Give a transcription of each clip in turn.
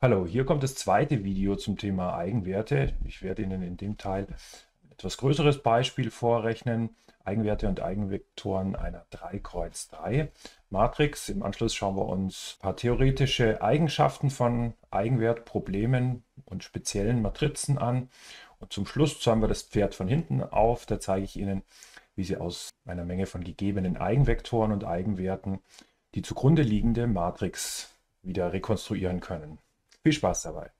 Hallo, hier kommt das zweite Video zum Thema Eigenwerte. Ich werde Ihnen in dem Teil etwas größeres Beispiel vorrechnen. Eigenwerte und Eigenvektoren einer 3 Kreuz 3 Matrix. Im Anschluss schauen wir uns ein paar theoretische Eigenschaften von Eigenwertproblemen und speziellen Matrizen an. Und zum Schluss zahlen wir das Pferd von hinten auf. Da zeige ich Ihnen, wie Sie aus einer Menge von gegebenen Eigenvektoren und Eigenwerten die zugrunde liegende Matrix wieder rekonstruieren können. Viel Spaß dabei.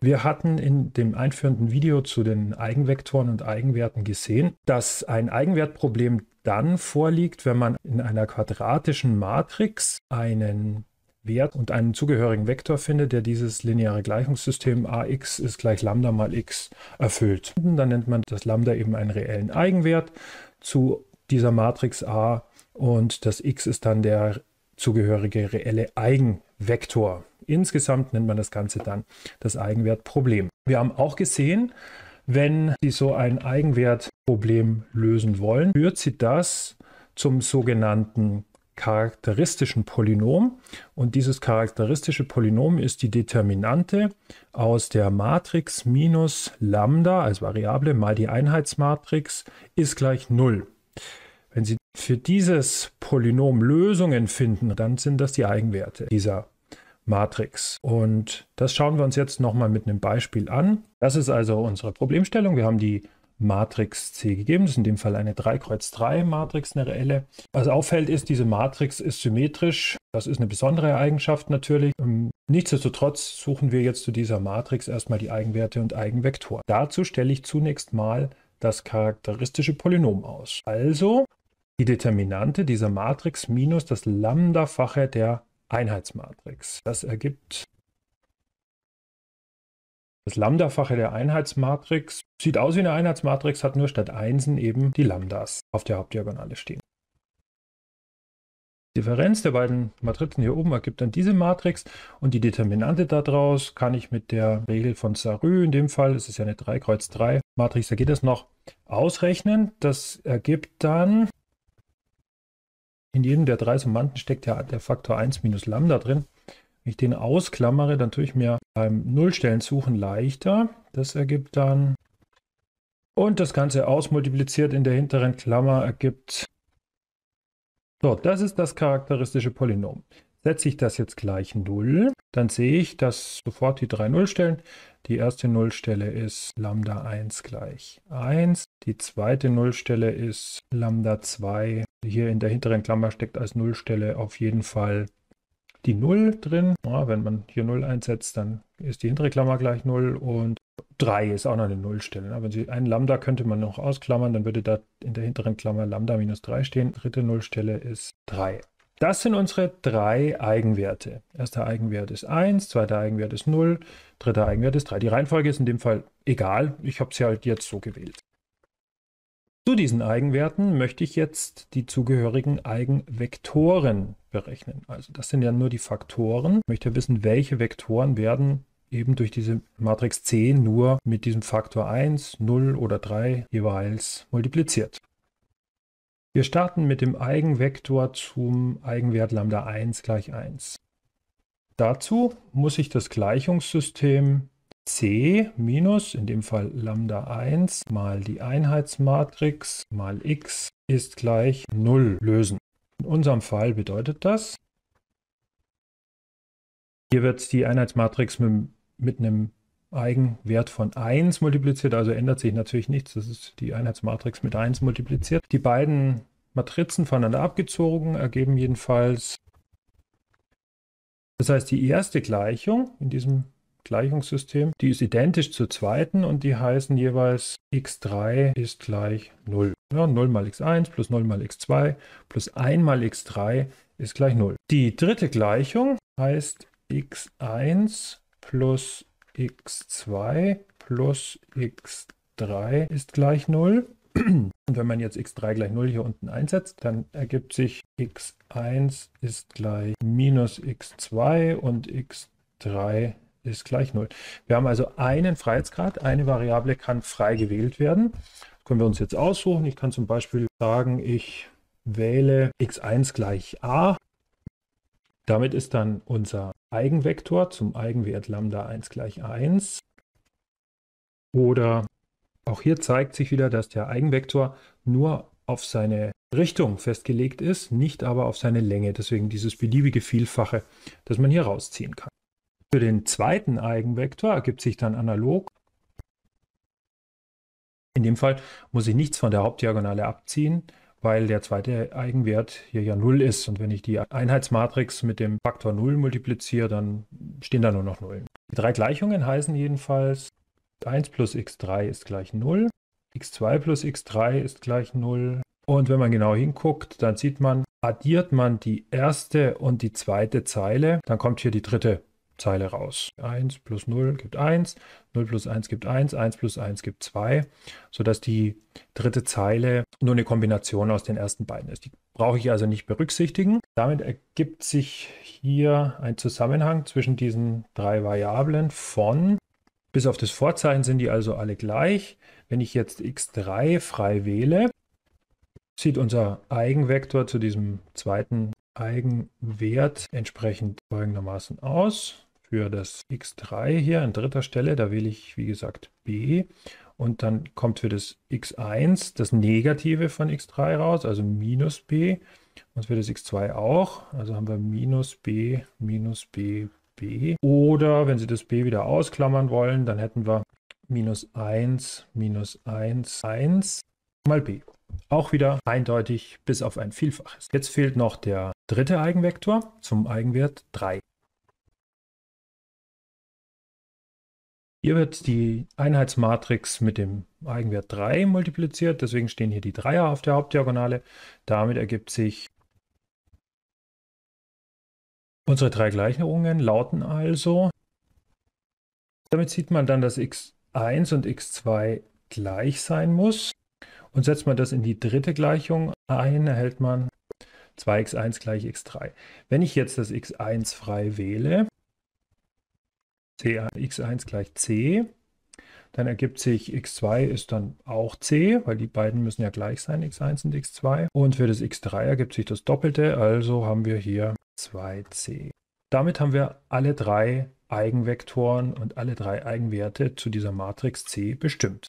Wir hatten in dem einführenden Video zu den Eigenvektoren und Eigenwerten gesehen, dass ein Eigenwertproblem dann vorliegt, wenn man in einer quadratischen Matrix einen Wert und einen zugehörigen Vektor findet, der dieses lineare Gleichungssystem ax ist gleich lambda mal x erfüllt. Dann nennt man das lambda eben einen reellen Eigenwert zu dieser Matrix A und das x ist dann der zugehörige reelle Eigenvektor. Insgesamt nennt man das Ganze dann das Eigenwertproblem. Wir haben auch gesehen, wenn Sie so ein Eigenwertproblem lösen wollen, führt Sie das zum sogenannten charakteristischen Polynom. Und dieses charakteristische Polynom ist die Determinante aus der Matrix minus Lambda als Variable mal die Einheitsmatrix ist gleich 0. Wenn Sie für dieses Polynom Lösungen finden, dann sind das die Eigenwerte dieser Matrix. Und das schauen wir uns jetzt nochmal mit einem Beispiel an. Das ist also unsere Problemstellung. Wir haben die Matrix C gegeben. Das ist in dem Fall eine 3 Kreuz 3 Matrix, eine reelle. Was auffällt ist, diese Matrix ist symmetrisch. Das ist eine besondere Eigenschaft natürlich. Ähm, nichtsdestotrotz suchen wir jetzt zu dieser Matrix erstmal die Eigenwerte und Eigenvektoren. Dazu stelle ich zunächst mal das charakteristische Polynom aus. Also die Determinante dieser Matrix minus das Lambda-fache der Einheitsmatrix. Das ergibt das Lambda-Fache der Einheitsmatrix. Sieht aus wie eine Einheitsmatrix, hat nur statt Einsen eben die Lambdas auf der Hauptdiagonale stehen. Die Differenz der beiden Matrizen hier oben ergibt dann diese Matrix und die Determinante daraus kann ich mit der Regel von Sarü, in dem Fall ist es ja eine 3 Kreuz 3 Matrix, da geht das noch, ausrechnen. Das ergibt dann in jedem der drei Summanden steckt ja der Faktor 1 minus Lambda drin. Wenn ich den ausklammere, dann tue ich mir beim Nullstellen suchen leichter. Das ergibt dann und das Ganze ausmultipliziert in der hinteren Klammer ergibt. So, das ist das charakteristische Polynom. Setze ich das jetzt gleich 0, dann sehe ich, dass sofort die drei Nullstellen die erste Nullstelle ist Lambda 1 gleich 1. Die zweite Nullstelle ist Lambda 2. Hier in der hinteren Klammer steckt als Nullstelle auf jeden Fall die 0 drin. Ja, wenn man hier 0 einsetzt, dann ist die hintere Klammer gleich 0 und 3 ist auch noch eine Nullstelle. Aber ein Lambda könnte man noch ausklammern, dann würde da in der hinteren Klammer Lambda minus 3 stehen. Dritte Nullstelle ist 3. Das sind unsere drei Eigenwerte. Erster Eigenwert ist 1, zweiter Eigenwert ist 0, dritter Eigenwert ist 3. Die Reihenfolge ist in dem Fall egal. Ich habe sie halt jetzt so gewählt. Zu diesen Eigenwerten möchte ich jetzt die zugehörigen Eigenvektoren berechnen. Also das sind ja nur die Faktoren. Ich möchte wissen, welche Vektoren werden eben durch diese Matrix C nur mit diesem Faktor 1, 0 oder 3 jeweils multipliziert. Wir starten mit dem Eigenvektor zum Eigenwert lambda 1 gleich 1. Dazu muss ich das Gleichungssystem c minus, in dem Fall lambda 1, mal die Einheitsmatrix mal x ist gleich 0 lösen. In unserem Fall bedeutet das, hier wird die Einheitsmatrix mit, mit einem Eigenwert von 1 multipliziert, also ändert sich natürlich nichts, das ist die Einheitsmatrix mit 1 multipliziert. Die beiden Matrizen voneinander abgezogen ergeben jedenfalls, das heißt die erste Gleichung in diesem Gleichungssystem, die ist identisch zur zweiten und die heißen jeweils x3 ist gleich 0. Ja, 0 mal x1 plus 0 mal x2 plus 1 mal x3 ist gleich 0. Die dritte Gleichung heißt x1 plus x2 plus x3 ist gleich 0. Und wenn man jetzt x3 gleich 0 hier unten einsetzt, dann ergibt sich x1 ist gleich minus x2 und x3 ist gleich 0. Wir haben also einen Freiheitsgrad, eine Variable kann frei gewählt werden. Das können wir uns jetzt aussuchen. Ich kann zum Beispiel sagen, ich wähle x1 gleich a. Damit ist dann unser Eigenvektor zum Eigenwert lambda 1 gleich 1. Oder auch hier zeigt sich wieder, dass der Eigenvektor nur auf seine Richtung festgelegt ist, nicht aber auf seine Länge. Deswegen dieses beliebige Vielfache, das man hier rausziehen kann. Für den zweiten Eigenvektor ergibt sich dann analog. In dem Fall muss ich nichts von der Hauptdiagonale abziehen, weil der zweite Eigenwert hier ja 0 ist. Und wenn ich die Einheitsmatrix mit dem Faktor 0 multipliziere, dann stehen da nur noch 0. Die drei Gleichungen heißen jedenfalls 1 plus x3 ist gleich 0, x2 plus x3 ist gleich 0. Und wenn man genau hinguckt, dann sieht man, addiert man die erste und die zweite Zeile, dann kommt hier die dritte Zeile raus. 1 plus 0 gibt 1, 0 plus 1 gibt 1, 1 plus 1 gibt 2, sodass die dritte Zeile nur eine Kombination aus den ersten beiden ist. Die brauche ich also nicht berücksichtigen. Damit ergibt sich hier ein Zusammenhang zwischen diesen drei Variablen von, bis auf das Vorzeichen sind die also alle gleich. Wenn ich jetzt x3 frei wähle, sieht unser Eigenvektor zu diesem zweiten Eigenwert entsprechend folgendermaßen aus für das X3 hier an dritter Stelle. Da wähle ich, wie gesagt, B. Und dann kommt für das X1 das Negative von X3 raus, also minus B. Und für das X2 auch. Also haben wir minus B, minus B, B. Oder wenn Sie das B wieder ausklammern wollen, dann hätten wir minus 1, minus 1, 1 mal B. Auch wieder eindeutig bis auf ein Vielfaches. Jetzt fehlt noch der dritte Eigenvektor zum Eigenwert 3. Hier wird die Einheitsmatrix mit dem Eigenwert 3 multipliziert, deswegen stehen hier die Dreier auf der Hauptdiagonale. Damit ergibt sich, unsere drei Gleichungen lauten also, damit sieht man dann, dass x1 und x2 gleich sein muss. Und setzt man das in die dritte Gleichung ein, erhält man 2x1 gleich x3. Wenn ich jetzt das x1 frei wähle, x1 gleich c. Dann ergibt sich x2 ist dann auch c, weil die beiden müssen ja gleich sein, x1 und x2. Und für das x3 ergibt sich das Doppelte, also haben wir hier 2c. Damit haben wir alle drei Eigenvektoren und alle drei Eigenwerte zu dieser Matrix C bestimmt.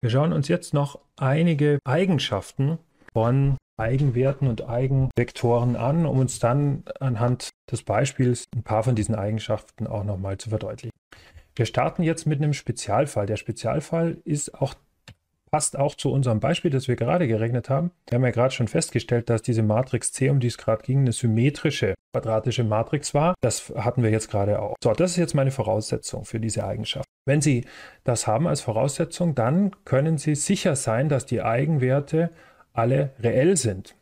Wir schauen uns jetzt noch einige Eigenschaften von Eigenwerten und Eigenvektoren an, um uns dann anhand des Beispiels ein paar von diesen Eigenschaften auch nochmal zu verdeutlichen. Wir starten jetzt mit einem Spezialfall. Der Spezialfall ist auch passt auch zu unserem Beispiel, das wir gerade gerechnet haben. Wir haben ja gerade schon festgestellt, dass diese Matrix C, um die es gerade ging, eine symmetrische quadratische Matrix war. Das hatten wir jetzt gerade auch. So, das ist jetzt meine Voraussetzung für diese Eigenschaft. Wenn Sie das haben als Voraussetzung, dann können Sie sicher sein, dass die Eigenwerte alle reell sind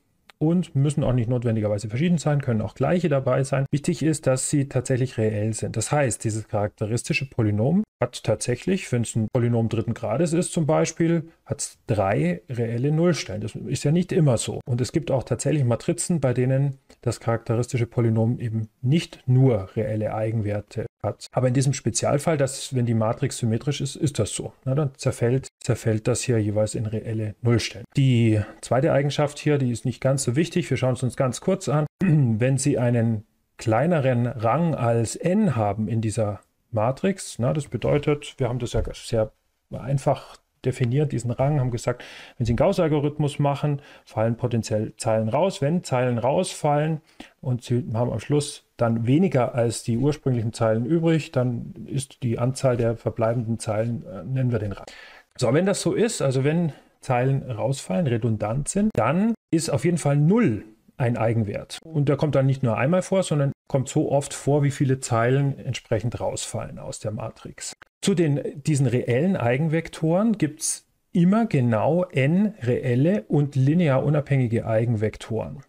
und müssen auch nicht notwendigerweise verschieden sein, können auch gleiche dabei sein. Wichtig ist, dass sie tatsächlich reell sind. Das heißt, dieses charakteristische Polynom hat tatsächlich, wenn es ein Polynom dritten Grades ist zum Beispiel, hat es drei reelle Nullstellen. Das ist ja nicht immer so. Und es gibt auch tatsächlich Matrizen, bei denen das charakteristische Polynom eben nicht nur reelle Eigenwerte hat. Aber in diesem Spezialfall, dass wenn die Matrix symmetrisch ist, ist das so. Na, dann zerfällt, zerfällt das hier jeweils in reelle Nullstellen. Die zweite Eigenschaft hier, die ist nicht ganz so wichtig. Wir schauen es uns ganz kurz an. Wenn Sie einen kleineren Rang als n haben in dieser Matrix, na, das bedeutet, wir haben das ja sehr einfach definiert, diesen Rang, haben gesagt, wenn Sie einen Gauss-Algorithmus machen, fallen potenziell Zeilen raus. Wenn Zeilen rausfallen und Sie haben am Schluss dann weniger als die ursprünglichen Zeilen übrig, dann ist die Anzahl der verbleibenden Zeilen, äh, nennen wir den Rand. So, wenn das so ist, also wenn Zeilen rausfallen, redundant sind, dann ist auf jeden Fall 0 ein Eigenwert. Und der kommt dann nicht nur einmal vor, sondern kommt so oft vor, wie viele Zeilen entsprechend rausfallen aus der Matrix. Zu den, diesen reellen Eigenvektoren gibt es immer genau n reelle und linear unabhängige Eigenvektoren.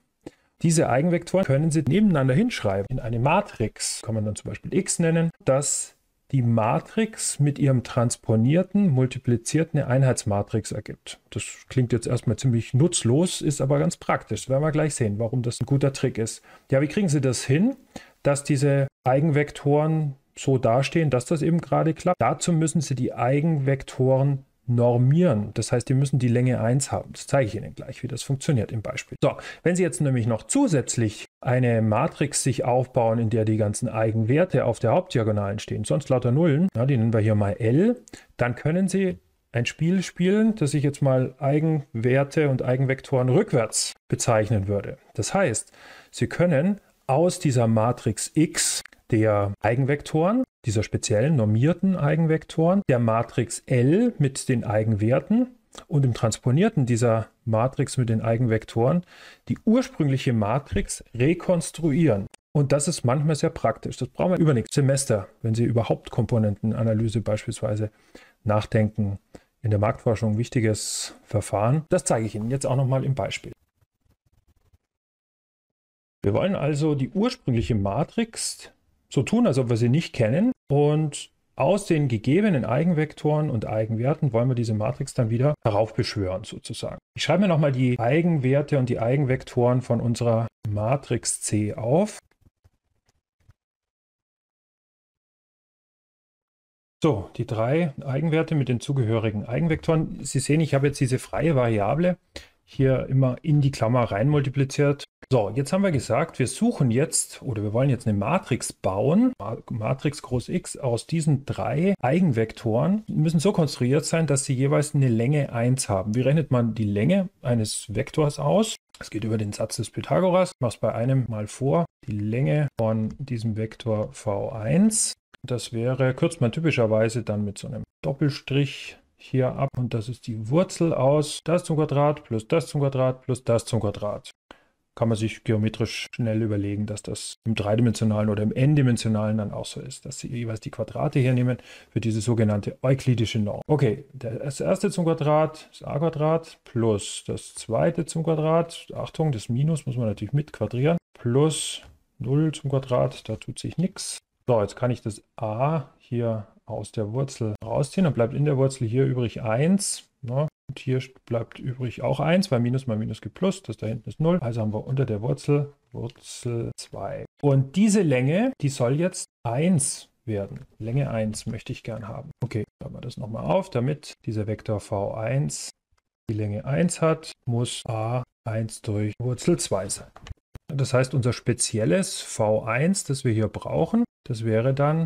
Diese Eigenvektoren können Sie nebeneinander hinschreiben. In eine Matrix kann man dann zum Beispiel x nennen, dass die Matrix mit ihrem transponierten, multiplizierten Einheitsmatrix ergibt. Das klingt jetzt erstmal ziemlich nutzlos, ist aber ganz praktisch. Das werden wir gleich sehen, warum das ein guter Trick ist. Ja, wie kriegen Sie das hin, dass diese Eigenvektoren so dastehen, dass das eben gerade klappt? Dazu müssen Sie die Eigenvektoren normieren. Das heißt, die müssen die Länge 1 haben. Das zeige ich Ihnen gleich, wie das funktioniert im Beispiel. So, wenn Sie jetzt nämlich noch zusätzlich eine Matrix sich aufbauen, in der die ganzen Eigenwerte auf der Hauptdiagonalen stehen, sonst lauter Nullen, ja, die nennen wir hier mal L, dann können Sie ein Spiel spielen, das ich jetzt mal Eigenwerte und Eigenvektoren rückwärts bezeichnen würde. Das heißt, Sie können aus dieser Matrix X der Eigenvektoren dieser speziellen normierten Eigenvektoren, der Matrix L mit den Eigenwerten und im Transponierten dieser Matrix mit den Eigenvektoren die ursprüngliche Matrix rekonstruieren. Und das ist manchmal sehr praktisch. Das brauchen wir über nächstes Semester, wenn Sie überhaupt Komponentenanalyse beispielsweise nachdenken. In der Marktforschung ein wichtiges Verfahren. Das zeige ich Ihnen jetzt auch nochmal im Beispiel. Wir wollen also die ursprüngliche Matrix so tun, als ob wir sie nicht kennen, und aus den gegebenen Eigenvektoren und Eigenwerten wollen wir diese Matrix dann wieder heraufbeschwören sozusagen. Ich schreibe mir nochmal die Eigenwerte und die Eigenvektoren von unserer Matrix C auf. So, die drei Eigenwerte mit den zugehörigen Eigenvektoren. Sie sehen, ich habe jetzt diese freie Variable hier immer in die Klammer rein multipliziert so, jetzt haben wir gesagt, wir suchen jetzt oder wir wollen jetzt eine Matrix bauen, Matrix groß X, aus diesen drei Eigenvektoren, die müssen so konstruiert sein, dass sie jeweils eine Länge 1 haben. Wie rechnet man die Länge eines Vektors aus? Es geht über den Satz des Pythagoras. Ich mache es bei einem mal vor. Die Länge von diesem Vektor v1, das wäre, kürzt man typischerweise dann mit so einem Doppelstrich hier ab und das ist die Wurzel aus das zum Quadrat plus das zum Quadrat plus das zum Quadrat kann man sich geometrisch schnell überlegen, dass das im dreidimensionalen oder im n-dimensionalen dann auch so ist, dass sie jeweils die Quadrate hernehmen für diese sogenannte euklidische Norm. Okay, das erste zum Quadrat, das a-Quadrat, plus das zweite zum Quadrat, Achtung, das Minus muss man natürlich mit quadrieren, plus 0 zum Quadrat, da tut sich nichts. So, jetzt kann ich das a hier aus der Wurzel rausziehen, dann bleibt in der Wurzel hier übrig 1 Ne? Und hier bleibt übrig auch 1, weil Minus mal Minus gibt Plus, das da hinten ist 0. Also haben wir unter der Wurzel Wurzel 2. Und diese Länge, die soll jetzt 1 werden. Länge 1 möchte ich gern haben. Okay, schreiben wir das nochmal auf, damit dieser Vektor v1 die Länge 1 hat, muss a 1 durch Wurzel 2 sein. Das heißt, unser spezielles v1, das wir hier brauchen, das wäre dann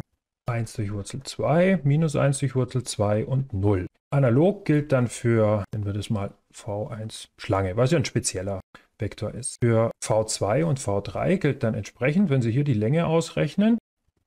1 durch Wurzel 2, minus 1 durch Wurzel 2 und 0. Analog gilt dann für, nennen wir das mal V1 Schlange, was ja ein spezieller Vektor ist. Für V2 und V3 gilt dann entsprechend, wenn Sie hier die Länge ausrechnen,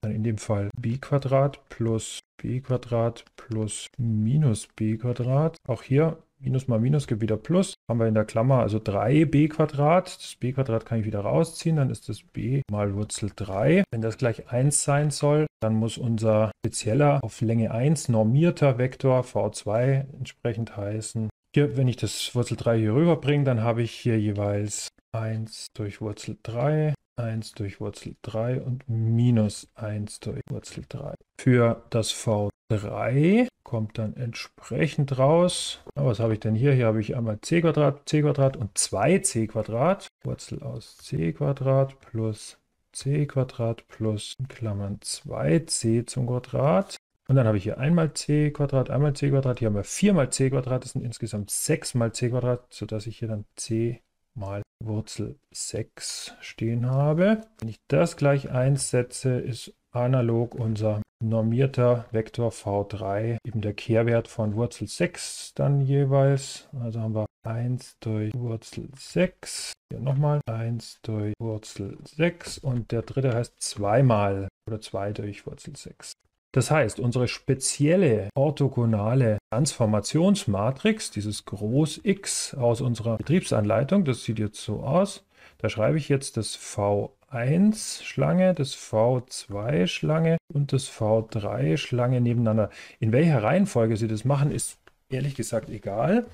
dann in dem Fall b Quadrat plus b Quadrat plus minus b Quadrat. Auch hier Minus mal Minus gibt wieder Plus. Haben wir in der Klammer also 3b Quadrat. Das b Quadrat kann ich wieder rausziehen. Dann ist das b mal Wurzel 3. Wenn das gleich 1 sein soll, dann muss unser spezieller auf Länge 1 normierter Vektor v2 entsprechend heißen. Hier, wenn ich das Wurzel 3 hier rüberbringe, dann habe ich hier jeweils 1 durch Wurzel 3 1 durch Wurzel 3 und minus 1 durch Wurzel 3. Für das V3 kommt dann entsprechend raus, was habe ich denn hier? Hier habe ich einmal c Quadrat, c Quadrat und 2c Quadrat. Wurzel aus c Quadrat plus c Quadrat plus in Klammern 2c zum Quadrat. Und dann habe ich hier einmal c Quadrat, einmal c Quadrat. Hier haben wir 4 mal c Quadrat, das sind insgesamt 6 mal c Quadrat, sodass ich hier dann c mal Wurzel 6 stehen habe. Wenn ich das gleich 1 setze, ist analog unser normierter Vektor V3 eben der Kehrwert von Wurzel 6 dann jeweils. Also haben wir 1 durch Wurzel 6, hier nochmal 1 durch Wurzel 6 und der dritte heißt 2 mal oder 2 durch Wurzel 6. Das heißt, unsere spezielle orthogonale Transformationsmatrix, dieses Groß X aus unserer Betriebsanleitung, das sieht jetzt so aus. Da schreibe ich jetzt das V1-Schlange, das V2-Schlange und das V3-Schlange nebeneinander. In welcher Reihenfolge Sie das machen, ist ehrlich gesagt egal.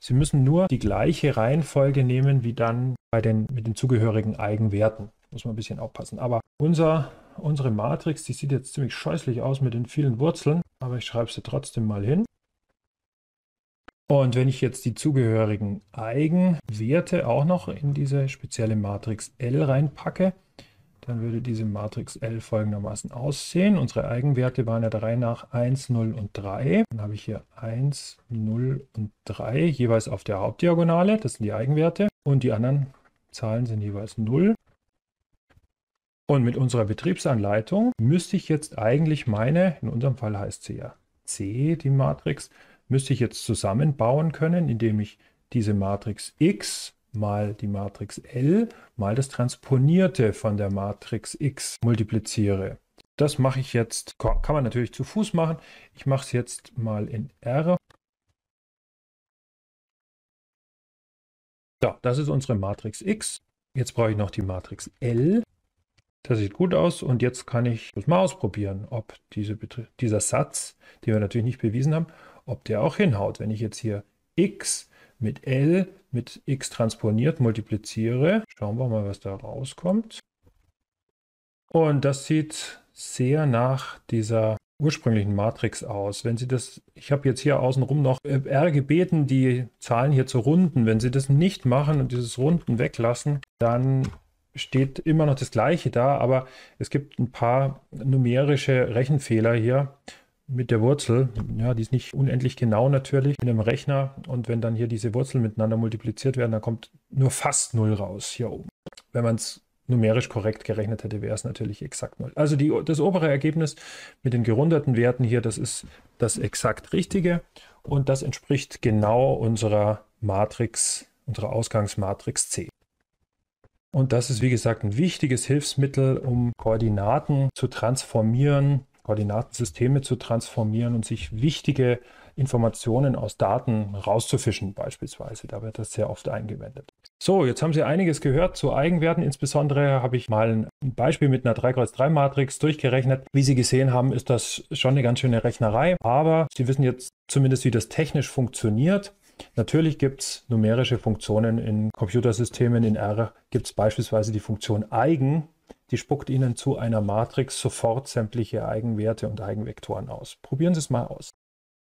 Sie müssen nur die gleiche Reihenfolge nehmen wie dann bei den, mit den zugehörigen Eigenwerten. Muss man ein bisschen aufpassen. Aber unser unsere Matrix, die sieht jetzt ziemlich scheußlich aus mit den vielen Wurzeln, aber ich schreibe sie trotzdem mal hin. Und wenn ich jetzt die zugehörigen Eigenwerte auch noch in diese spezielle Matrix L reinpacke, dann würde diese Matrix L folgendermaßen aussehen. Unsere Eigenwerte waren ja der Reihe nach 1, 0 und 3. Dann habe ich hier 1, 0 und 3 jeweils auf der Hauptdiagonale. Das sind die Eigenwerte. Und die anderen Zahlen sind jeweils 0 und mit unserer Betriebsanleitung müsste ich jetzt eigentlich meine, in unserem Fall heißt sie ja C, die Matrix, müsste ich jetzt zusammenbauen können, indem ich diese Matrix X mal die Matrix L mal das Transponierte von der Matrix X multipliziere. Das mache ich jetzt, kann man natürlich zu Fuß machen. Ich mache es jetzt mal in R. So, das ist unsere Matrix X. Jetzt brauche ich noch die Matrix L. Das sieht gut aus und jetzt kann ich das mal ausprobieren, ob diese, dieser Satz, den wir natürlich nicht bewiesen haben, ob der auch hinhaut. Wenn ich jetzt hier x mit L mit x transponiert multipliziere, schauen wir mal, was da rauskommt. Und das sieht sehr nach dieser ursprünglichen Matrix aus. Wenn Sie das, ich habe jetzt hier außenrum noch äh, R gebeten, die Zahlen hier zu runden. Wenn Sie das nicht machen und dieses Runden weglassen, dann steht immer noch das gleiche da, aber es gibt ein paar numerische Rechenfehler hier mit der Wurzel. Ja, die ist nicht unendlich genau natürlich in einem Rechner. Und wenn dann hier diese Wurzeln miteinander multipliziert werden, dann kommt nur fast 0 raus hier oben. Wenn man es numerisch korrekt gerechnet hätte, wäre es natürlich exakt 0. Also die, das obere Ergebnis mit den gerundeten Werten hier, das ist das exakt richtige. Und das entspricht genau unserer Matrix, unserer Ausgangsmatrix C. Und das ist, wie gesagt, ein wichtiges Hilfsmittel, um Koordinaten zu transformieren, Koordinatensysteme zu transformieren und sich wichtige Informationen aus Daten rauszufischen beispielsweise. Da wird das sehr oft eingewendet. So, jetzt haben Sie einiges gehört zu Eigenwerten. Insbesondere habe ich mal ein Beispiel mit einer 3x3-Matrix durchgerechnet. Wie Sie gesehen haben, ist das schon eine ganz schöne Rechnerei. Aber Sie wissen jetzt zumindest, wie das technisch funktioniert. Natürlich gibt es numerische Funktionen in Computersystemen. In R gibt es beispielsweise die Funktion eigen. Die spuckt Ihnen zu einer Matrix sofort sämtliche Eigenwerte und Eigenvektoren aus. Probieren Sie es mal aus.